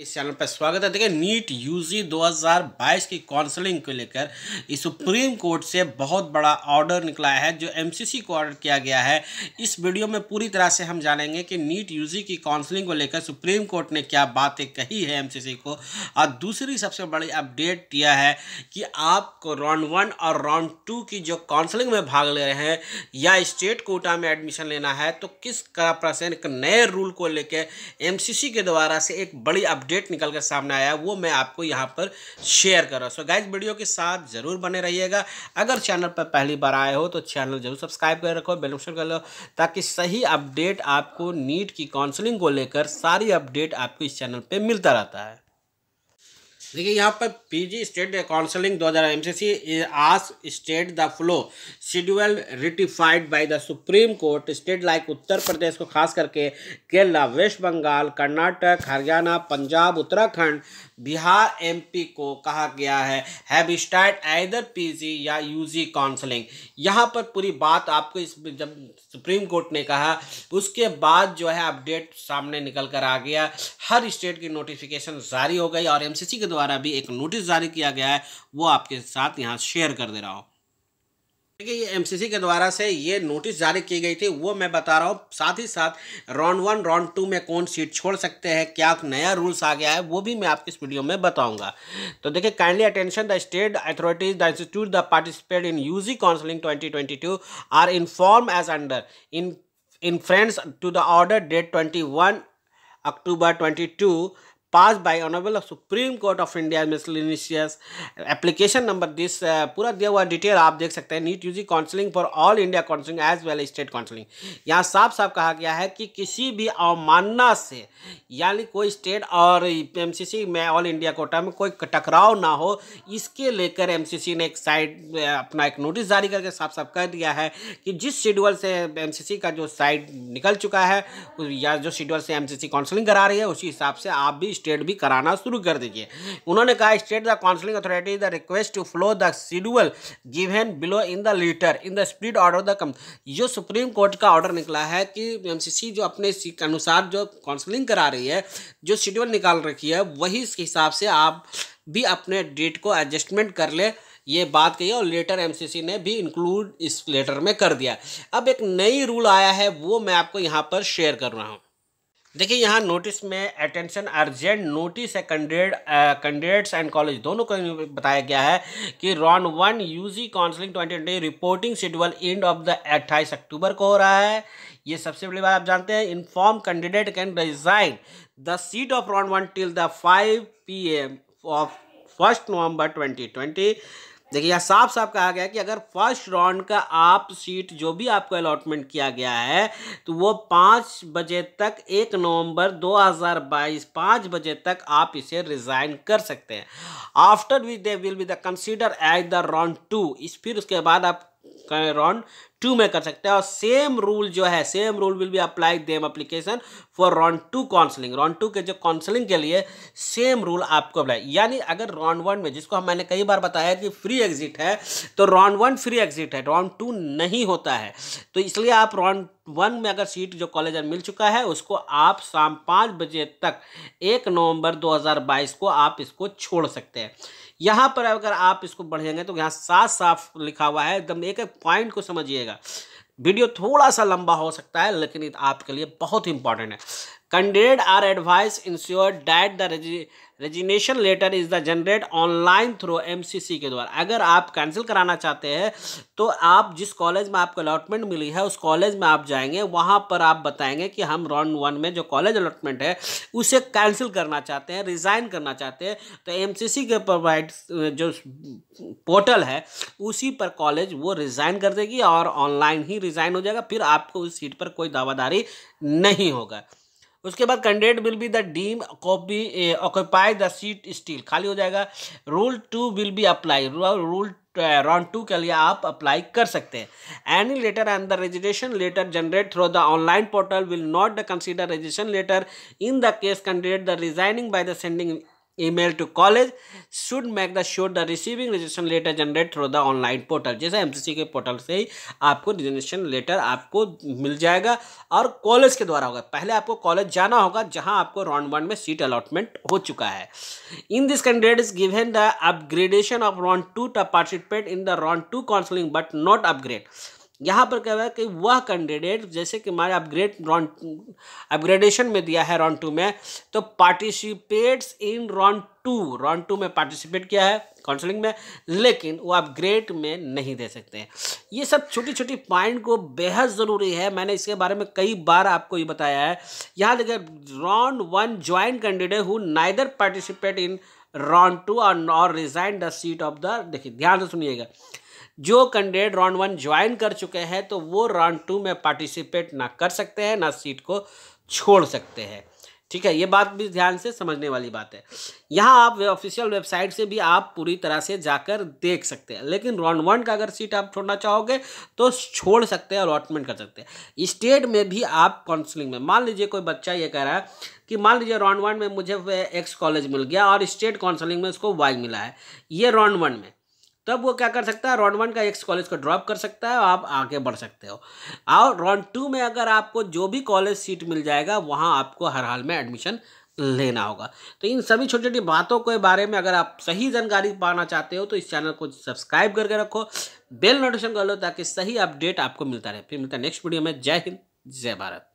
इस चैनल पर स्वागत है देखिए नीट यूजी 2022 की काउंसलिंग को लेकर इस सुप्रीम कोर्ट से बहुत बड़ा ऑर्डर निकला है जो एमसीसी को ऑर्डर किया गया है इस वीडियो में पूरी तरह से हम जानेंगे कि नीट यूजी की काउंसलिंग को लेकर सुप्रीम कोर्ट ने क्या बातें कही है एमसीसी को और दूसरी सबसे बड़ी अपडेट यह है कि आपको राउंड वन और राउंड टू की जो काउंसलिंग में भाग ले रहे हैं या स्टेट कोटा में एडमिशन लेना है तो किस तरह एक नए रूल को लेकर एम के द्वारा से एक बड़ी अपडेट अपडेट निकल कर सामने आया वो मैं आपको यहाँ पर शेयर कर रहा हूँ सो गाइज वीडियो के साथ ज़रूर बने रहिएगा अगर चैनल पर पहली बार आए हो तो चैनल जरूर सब्सक्राइब कर रखो बेलोशन कर लो ताकि सही अपडेट आपको नीट की काउंसलिंग को लेकर सारी अपडेट आपको इस चैनल पर मिलता रहता है देखिए यहाँ पर PG state counselling 2000 see as state the flow schedule ratified by the Supreme Court state like Uttar Pradesh को खास करके केरला वेस्ट बंगाल कर्नाटक हरियाणा पंजाब उत्तराखंड बिहार एमपी को कहा गया है हैव स्टार्ट आइदर पीजी या यूजी काउंसलिंग यहाँ पर पूरी बात आपको इस जब सुप्रीम कोर्ट ने कहा उसके बाद जो है अपडेट सामने निकल कर आ गया हर स्टेट की नोटिफिकेशन जारी हो गई और एम के द्वारा द्वारा भी एक नोटिस जारी किया गया है वो आपके साथ यहाँ शेयर कर दे रहा हूँ देखिए ये एमसीसी के द्वारा से ये नोटिस जारी की गई थी वो मैं बता रहा हूँ साथ ही साथ राउंड वन राउंड टू में कौन सीट छोड़ सकते हैं क्या नया रूल्स आ गया है वो भी मैं आपके इस वीडियो में बताऊंगा तो देखिए kindly attention the state authorities the institute the participate in UG counselling twenty are inform as under in in friends to the order date twenty one October twenty two passed by Honorable Supreme Court of India miscellaneous application number this पूरा दिया हुआ detail आप देख सकते हैं NEET UG counselling for all India counselling as well state counselling यहाँ साफ साफ कहा गया है कि किसी भी अवमानना से यानी कोई स्टेट और एम में ऑल इंडिया कोटा में कोई टकराव ना हो इसके लेकर एम ने एक साइड uh, अपना एक नोटिस जारी करके साफ साफ कह दिया है कि जिस शेड्यूल से एम का जो साइड निकल चुका है या जो शेड्यूल से एम काउंसलिंग करा रही है उसी हिसाब से आप भी स्टेट भी कराना शुरू कर दीजिए उन्होंने कहा state the counselling authority the request to flow the schedule given below in the letter in the speed order the come जो सुप्रीम कोर्ट का ऑर्डर निकला है कि सी जो अपने अनुसार जो काउंसलिंग करा रही है जो शेड्यूल निकाल रखी है वही हिसाब से आप भी अपने डेट को एडजस्टमेंट कर ले ये बात कही और लेटर एमसीसी ने भी इंक्लूड इस लेटर में कर दिया अब एक नई रूल आया है वो मैं आपको यहाँ पर शेयर कर रहा हूँ देखिए यहाँ नोटिस में अटेंशन अर्जेंट नोटिस है कैंडिडेट कैंडिडेट्स एंड कॉलेज दोनों को बताया गया है कि round one UG counselling twenty twenty reporting schedule end of the अट्ठाईस अक्टूबर को हो रहा है ये सबसे बड़ी बात आप जानते हैं inform candidate can resign the seat of round one till the five P M of first November twenty twenty देखिए यहाँ साफ साफ कहा गया है कि अगर फर्स्ट राउंड का आप सीट जो भी आपको अलॉटमेंट किया गया है तो वो पाँच बजे तक एक नवंबर 2022 पाँच बजे तक आप इसे रिज़ाइन कर सकते हैं after which they will be the consider as the round two is फिर उसके बाद आप राउंड टू में कर सकते हैं और सेम रूल जो है same rule will be apply them application for round two counselling round two के जो काउंसलिंग के लिए सेम रूल आपको अप्लाई यानी अगर रॉन वन में जिसको हम मैंने कई बार बताया कि फ्री एग्जिट है तो रॉन वन फ्री एग्जिट है रॉन टू नहीं होता है तो इसलिए आप रॉन वन में अगर सीट जो कॉलेज मिल चुका है उसको आप शाम पाँच बजे तक एक नवंबर 2022 को आप इसको छोड़ सकते हैं यहाँ पर अगर आप इसको बढ़ेंगे तो यहाँ साफ साफ लिखा हुआ है एकदम एक एक पॉइंट को समझिएगा वीडियो थोड़ा सा लंबा हो सकता है लेकिन आपके लिए बहुत इंपॉर्टेंट है candidate are advise ensure that the resignation letter is the generate online through MCC के द्वारा अगर आप कैंसिल कराना चाहते हैं तो आप जिस कॉलेज में आपको अलॉटमेंट मिली है उस कॉलेज में आप जाएंगे वहाँ पर आप बताएंगे कि हम राउंड वन में जो कॉलेज अलॉटमेंट है उसे कैंसिल करना चाहते हैं रिज़ाइन करना चाहते हैं तो सी के प्रोवाइड जो पोर्टल है उसी पर कॉलेज वो रिज़ाइन कर देगी और ऑनलाइन ही रिज़ाइन हो जाएगा फिर आपको उस सीट पर कोई दावादारी नहीं होगा उसके बाद candidate will be the deem copy occupy the seat still खाली हो जाएगा rule two will be apply rule round two के लिए आप अप्लाई कर सकते हैं any letter and the registration letter generate through the online portal will not the consider registration letter in the case candidate the resigning by the sending email to college should make the sure the receiving registration letter generate through the online portal जैसे सी के portal से ही आपको registration letter आपको मिल जाएगा और college के द्वारा होगा पहले आपको कॉलेज जाना होगा जहां आपको राउंड वन में सीट अलॉटमेंट हो चुका है in this candidate is given the upgradation of round two to participate in the round two counselling but not upgrade यहाँ पर क्या है कि वह कैंडिडेट जैसे कि हमारे अपग्रेड राउंड अपग्रेडेशन में दिया है राउंड टू में तो participates in round two round two में पार्टिसिपेट किया है काउंसलिंग में लेकिन वो आप ग्रेड में नहीं दे सकते हैं ये सब छोटी छोटी पॉइंट को बेहद ज़रूरी है मैंने इसके बारे में कई बार आपको ये बताया है यहाँ देखिए round one join candidate who neither participate in round two और resign the seat of the देखिए ध्यान से सुनिएगा जो कैंडिडेट राउंड वन ज्वाइन कर चुके हैं तो वो राउंड टू में पार्टिसिपेट ना कर सकते हैं ना सीट को छोड़ सकते हैं ठीक है ये बात भी ध्यान से समझने वाली बात है यहाँ आप ऑफिशियल वेबसाइट से भी आप पूरी तरह से जाकर देख सकते हैं लेकिन राउंड वन का अगर सीट आप छोड़ना चाहोगे तो छोड़ सकते हैं अलॉटमेंट कर सकते हैं स्टेट में भी आप काउंसलिंग में मान लीजिए कोई बच्चा ये कह रहा है कि मान लीजिए राउंड वन में मुझे एक्स कॉलेज मिल गया और स्टेट काउंसलिंग में उसको वाई मिला है ये राउंड वन में तब वो क्या कर सकता है राउंड वन का एक्स कॉलेज को ड्रॉप कर सकता है और आप आगे बढ़ सकते हो और राउंड टू में अगर आपको जो भी कॉलेज सीट मिल जाएगा वहाँ आपको हर हाल में एडमिशन लेना होगा तो इन सभी छोटी छोटी बातों के बारे में अगर आप सही जानकारी पाना चाहते हो तो इस चैनल को सब्सक्राइब करके रखो बेल नोटिफिकेशन कर लो ताकि सही अपडेट आपको मिलता रहे फिर मिलता है नेक्स्ट वीडियो में जय हिंद जय भारत